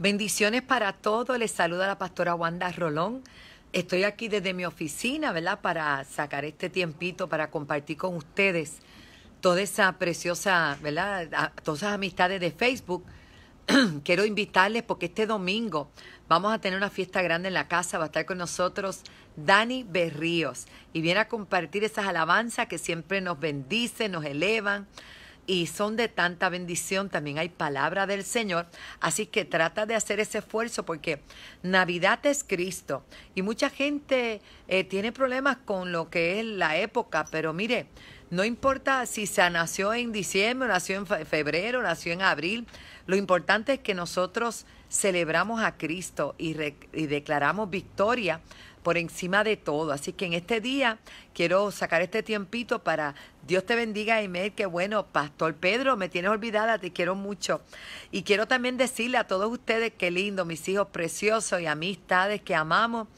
Bendiciones para todos. Les saluda la pastora Wanda Rolón. Estoy aquí desde mi oficina, ¿verdad? Para sacar este tiempito, para compartir con ustedes toda esa preciosa, ¿verdad? todas esas amistades de Facebook. Quiero invitarles porque este domingo vamos a tener una fiesta grande en la casa. Va a estar con nosotros Dani Berríos y viene a compartir esas alabanzas que siempre nos bendicen, nos elevan y son de tanta bendición. También hay palabra del Señor. Así que trata de hacer ese esfuerzo porque Navidad es Cristo. Y mucha gente eh, tiene problemas con lo que es la época, pero mire, no importa si se nació en diciembre, nació en febrero, nació en abril. Lo importante es que nosotros celebramos a Cristo y declaramos victoria por encima de todo. Así que en este día quiero sacar este tiempito para Dios te bendiga, Imer, que bueno, Pastor Pedro, me tienes olvidada, te quiero mucho. Y quiero también decirle a todos ustedes, qué lindo, mis hijos preciosos y amistades que amamos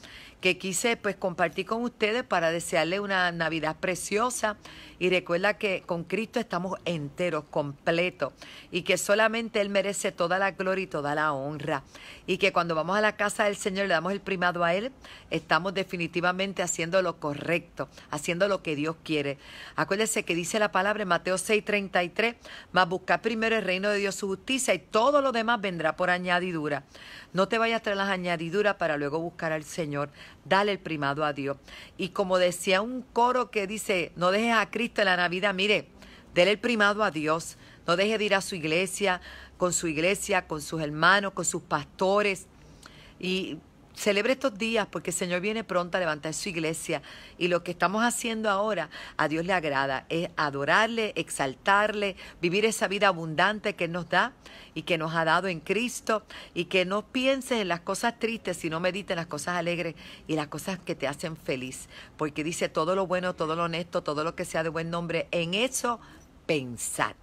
que quise pues compartir con ustedes para desearle una Navidad preciosa y recuerda que con Cristo estamos enteros, completos y que solamente Él merece toda la gloria y toda la honra y que cuando vamos a la casa del Señor le damos el primado a Él, estamos definitivamente haciendo lo correcto, haciendo lo que Dios quiere. Acuérdese que dice la palabra en Mateo 6:33, más buscar primero el reino de Dios, su justicia y todo lo demás vendrá por añadidura. No te vayas tras las añadiduras para luego buscar al Señor dale el primado a Dios. Y como decía un coro que dice, no dejes a Cristo en la Navidad, mire, déle el primado a Dios, no deje de ir a su iglesia, con su iglesia, con sus hermanos, con sus pastores. Y Celebre estos días porque el Señor viene pronto a levantar su iglesia y lo que estamos haciendo ahora a Dios le agrada, es adorarle, exaltarle, vivir esa vida abundante que Él nos da y que nos ha dado en Cristo y que no pienses en las cosas tristes, sino medite en las cosas alegres y las cosas que te hacen feliz, porque dice todo lo bueno, todo lo honesto, todo lo que sea de buen nombre, en eso pensar.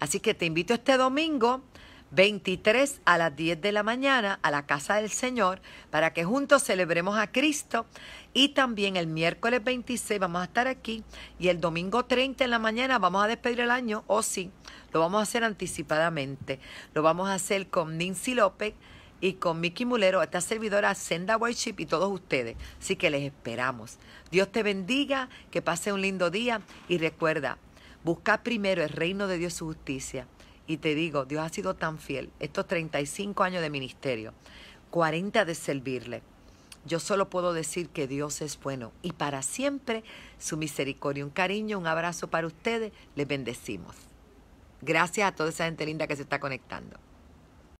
Así que te invito este domingo 23 a las 10 de la mañana a la casa del Señor para que juntos celebremos a Cristo y también el miércoles 26 vamos a estar aquí y el domingo 30 en la mañana vamos a despedir el año, o sí, lo vamos a hacer anticipadamente, lo vamos a hacer con Nancy López y con Miki Mulero, esta servidora Senda Worship y todos ustedes. Así que les esperamos. Dios te bendiga, que pase un lindo día y recuerda, busca primero el reino de Dios y su justicia y te digo, Dios ha sido tan fiel. Estos 35 años de ministerio, 40 de servirle. Yo solo puedo decir que Dios es bueno y para siempre su misericordia. Un cariño, un abrazo para ustedes. Les bendecimos. Gracias a toda esa gente linda que se está conectando.